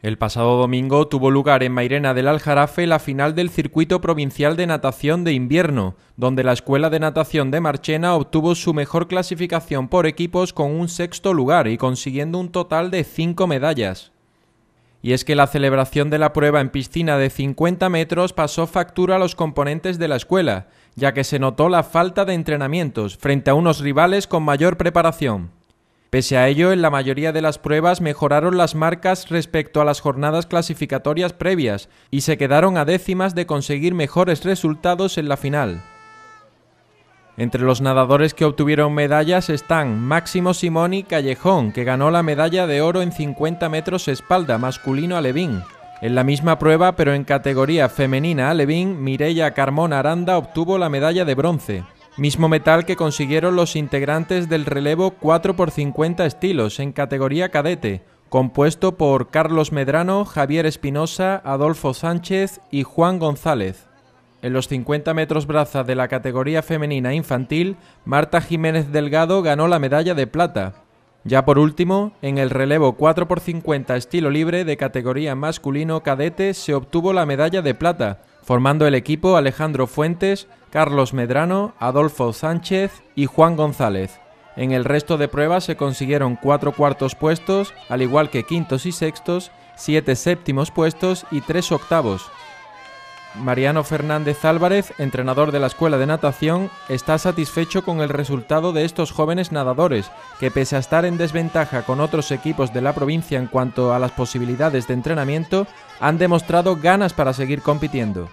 El pasado domingo tuvo lugar en Mairena del Aljarafe la final del circuito provincial de natación de invierno, donde la Escuela de Natación de Marchena obtuvo su mejor clasificación por equipos con un sexto lugar y consiguiendo un total de cinco medallas. Y es que la celebración de la prueba en piscina de 50 metros pasó factura a los componentes de la escuela, ya que se notó la falta de entrenamientos frente a unos rivales con mayor preparación. Pese a ello, en la mayoría de las pruebas mejoraron las marcas respecto a las jornadas clasificatorias previas y se quedaron a décimas de conseguir mejores resultados en la final. Entre los nadadores que obtuvieron medallas están Máximo Simoni Callejón, que ganó la medalla de oro en 50 metros espalda masculino a En la misma prueba, pero en categoría femenina a Levín, Mireia Carmona Aranda obtuvo la medalla de bronce mismo metal que consiguieron los integrantes del relevo 4x50 estilos en categoría cadete, compuesto por Carlos Medrano, Javier Espinosa, Adolfo Sánchez y Juan González. En los 50 metros braza de la categoría femenina infantil, Marta Jiménez Delgado ganó la medalla de plata, ya por último, en el relevo 4x50 estilo libre de categoría masculino cadete se obtuvo la medalla de plata, formando el equipo Alejandro Fuentes, Carlos Medrano, Adolfo Sánchez y Juan González. En el resto de pruebas se consiguieron cuatro cuartos puestos, al igual que quintos y sextos, siete séptimos puestos y tres octavos, Mariano Fernández Álvarez, entrenador de la Escuela de Natación, está satisfecho con el resultado de estos jóvenes nadadores, que pese a estar en desventaja con otros equipos de la provincia en cuanto a las posibilidades de entrenamiento, han demostrado ganas para seguir compitiendo.